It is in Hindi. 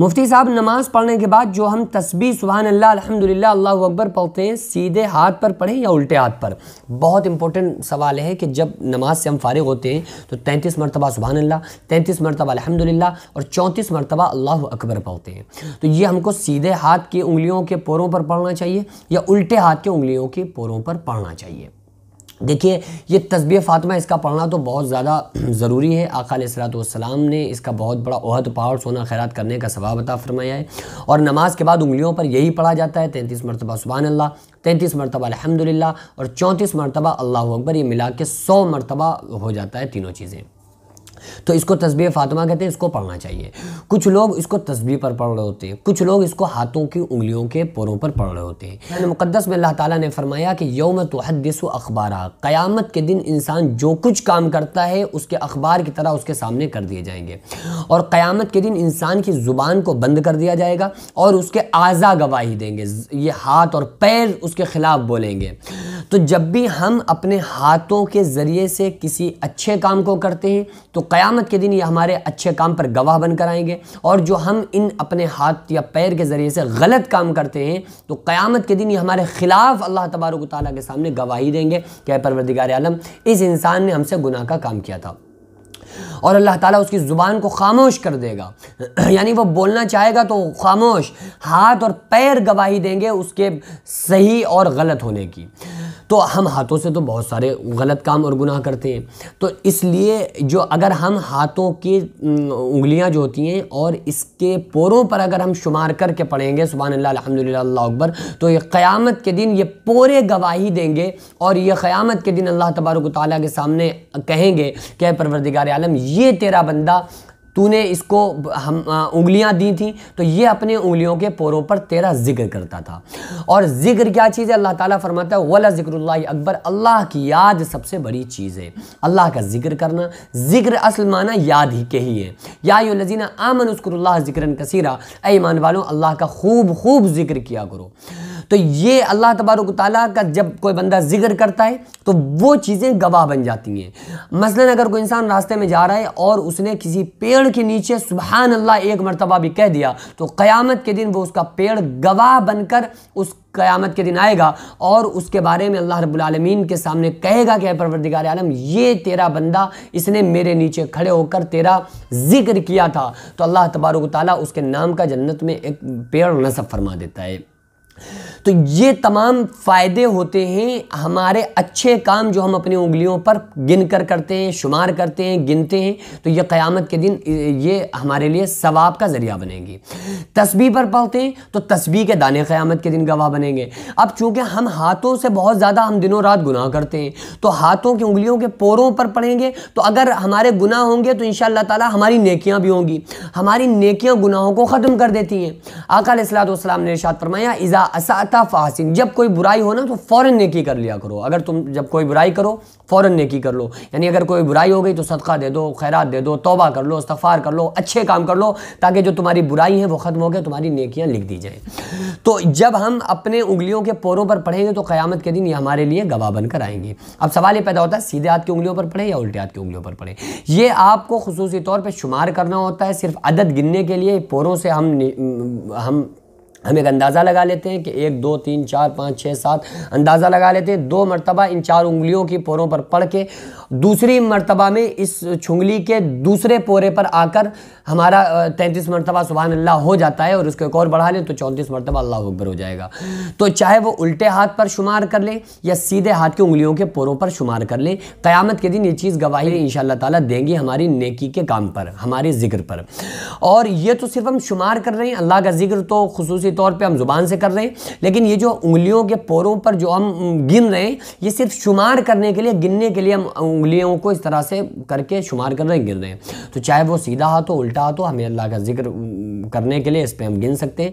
मुफ्ती साहब नमाज पढ़ने के बाद जो हम तस्बी सुबहान अल्लाह अल्हम्दुलिल्लाह अल्लाह अकबर पढ़ते हैं सीधे हाथ पर पढ़ें या उल्टे हाथ पर बहुत इंपॉर्टेंट सवाल है कि जब नमाज से हम फारिग होते हैं तो तैंतीस मरतबा सुबहान अल्लाह तैंतीस मरतबा अलहमदिल्ला और चौंतीस मरतबा अल्लाह अकबर पढ़ते हैं तो ये हमको सीधे हाथ की उंगलियों के पोरों पर पढ़ना चाहिए या उल्टे हाथ की उंगलियों के पोरों पर पढ़ना चाहिए देखिए ये तस्बी फ़ातिमा इसका पढ़ना तो बहुत ज़्यादा ज़रूरी है आकाल सलाम ने इसका बहुत बड़ा अहद पहाड़ सोना खैरात करने का सवाब अता फरमाया है और नमाज के बाद उंगलियों पर यही पढ़ा जाता है तैंतीस मरतबा सुबहान अल्लाह तैंतीस मरतबा अलहमदिल्ला और चौंतीस मरतबा अल्लाह अकबर ये मिला के सौ मरतबा हो जाता है तीनों चीज़ें तो इसको तस्बी फ़ातिमा कहते हैं इसको पढ़ना चाहिए कुछ लोग इसको तस्बी पर पढ़ रहे होते हैं कुछ लोग इसको हाथों की उंगलियों के पोरों पर पढ़ रहे होते हैं मुकदस में अल्लाह ताला ने फरमाया कि यौम तहदस अखबार क़यामत के दिन इंसान जो कुछ काम करता है उसके अखबार की तरह उसके सामने कर दिए जाएंगे और क़्यामत के दिन इंसान की ज़ुबान को बंद कर दिया जाएगा और उसके आज़ा गवाही देंगे ये हाथ और पैर उसके ख़िलाफ़ बोलेंगे तो जब भी हम अपने हाथों के ज़रिए से किसी अच्छे काम को करते हैं तो क़यामत के दिन ये हमारे अच्छे काम पर गवाह बनकर आएंगे और जो हम इन अपने हाथ या पैर के ज़रिए से गलत काम करते हैं तो क़यामत के दिन ये हमारे ख़िलाफ़ अल्लाह तबारक ताली के सामने गवाही देंगे क्या परवरदिगार आलम इस इंसान ने हमसे गुनाह का काम किया था और अल्लाह ताला उसकी ज़ुबान को खामोश कर देगा यानी वो बोलना चाहेगा तो खामोश हाथ और पैर गवाही देंगे उसके सही और गलत होने की तो हम हाथों से तो बहुत सारे गलत काम और गुनाह करते हैं तो इसलिए जो अगर हम हाथों की उंगलियां जो होती हैं और इसके पोरों पर अगर हम शुमार करके पढ़ेंगे सुबह अल्हम्दुलिल्लाह अकबर तो ये क़यामत के दिन ये पोरे गवाही देंगे और ये क़यामत के दिन अल्लाह तबारक ताली के सामने कहेंगे कि परवरदिगार आलम ये तेरा बंदा तूने इसको हम उंगलियां दी थी तो ये अपने उंगलियों के पोरों पर तेरा जिक्र करता था और जिक्र क्या चीज़ है अल्लाह ताला फरमाता है वला जिक्र अकबर अल्लाह की याद सबसे बड़ी चीज़ है अल्लाह का जिक्र करना जिक्र असल माना याद ही के ही है या लजीना आमन उसकर जिक्रन कसीरा ऐमान वालों अल्लाह का खूब खूब जिक्र किया करो तो ये अल्लाह तबारक ताली का जब कोई बंदा जिक्र करता है तो वो चीज़ें गवाह बन जाती हैं मसलन अगर कोई इंसान रास्ते में जा रहा है और उसने किसी पेड़ के नीचे सुबहान अल्लाह एक मरतबा भी कह दिया तो क़यामत के दिन वो उसका पेड़ गवाह बनकर उस क़यामत के दिन आएगा और उसके बारे में अल्लाह रबालमीन के सामने कहेगा कि परवरदिगार आलम ये तेरा बंदा इसने मेरे नीचे खड़े होकर तेरा जिक्र किया था तो अल्लाह तबारक ताली उसके नाम का जन्नत में एक पेड़ नसब फरमा देता है तो ये तमाम फ़ायदे होते हैं हमारे अच्छे काम जो हम अपनी उंगलियों पर गिन कर करते हैं शुमार करते हैं गिनते हैं तो ये क़यामत के दिन ये हमारे लिए सवाब का ज़रिया बनेगी तस्बी पर पढ़ते हैं तो तस्बी के दाने क़यामत के दिन गवाह बनेंगे अब चूँकि हम हाथों से बहुत ज़्यादा हम दिनों रात गुनाह करते हैं तो हाथों की उंगलियों के पोरों पर पढ़ेंगे तो अगर हमारे गुनाह होंगे तो इन शाह हमारी नकियाँ भी होंगी हमारी नकियाँ गुनाहों को ख़त्म कर देती हैं आकाल ने इर्शाद फरमाया इज़ा असात आता फासिन जब कोई बुराई हो ना तो फ़ौरन नेकी कर लिया करो अगर तुम जब कोई बुराई करो फ़ौरन नेकी कर लो यानी अगर कोई बुराई हो गई तो सदका दे दो खैरात दे दो तोबा कर लो इस्तफ़ार कर लो अच्छे काम कर लो ताकि जो तुम्हारी बुराई है वो ख़त्म हो गया तुम्हारी नेकियाँ लिख दी जाएँ तो जब हम अपने उंगलियों के पोरों पर पढ़ेंगे तो क़्यामत के दिन ये हमारे लिए गवाह बनकर आएंगे अब सवाल ये पैदा होता है सीधे हाथ की उंगलियों पर पढ़ें या उल्टे हाथ की उंगलियों पर पढ़ें ये आपको खसूसी तौर पर शुमार करना होता है सिर्फ अदद गिनने के लिए पोरों से हम हम हम एक अंदाज़ा लगा लेते हैं कि एक दो तीन चार पाँच छः सात अंदाज़ा लगा लेते हैं दो मरतबा इन चार उंगलियों की पोरों पर पड़ के दूसरी मरतबा में इस छुंगली के दूसरे पोरे पर आकर हमारा तैंतीस मरतबा सुबहान अल्लाह हो जाता है और उसको एक और बढ़ा लें तो चौंतीस मरतबा अल्लाह अकबर हो जाएगा तो चाहे वो उल्टे हाथ पर शुमार कर लें या सीधे हाथ की उंगलियों के पोरों पर शुमार कर लें क़्यामत के दिन ये चीज़ गवाही इन शाह ताली देंगी हमारी नेकी के काम पर हमारे ज़िक्र पर और ये तो सिर्फ हम शुमार कर रहे हैं अल्लाह का ज़िक्र तो खसूस ऊपरी तौर पे हम ज़ुबान से कर रहे हैं लेकिन ये जो उंगलियों के पोरों पर जो हम गिन रहे हैं ये सिर्फ शुमार करने के लिए गिनने के लिए हम उंगलियों को इस तरह से करके शुमार कर रहे हैं गिन रहे हैं तो चाहे वो सीधा हाथ हो उल्टा हाथ हो हमें अल्लाह का जिक्र करने के लिए इस पर हम गिन सकते हैं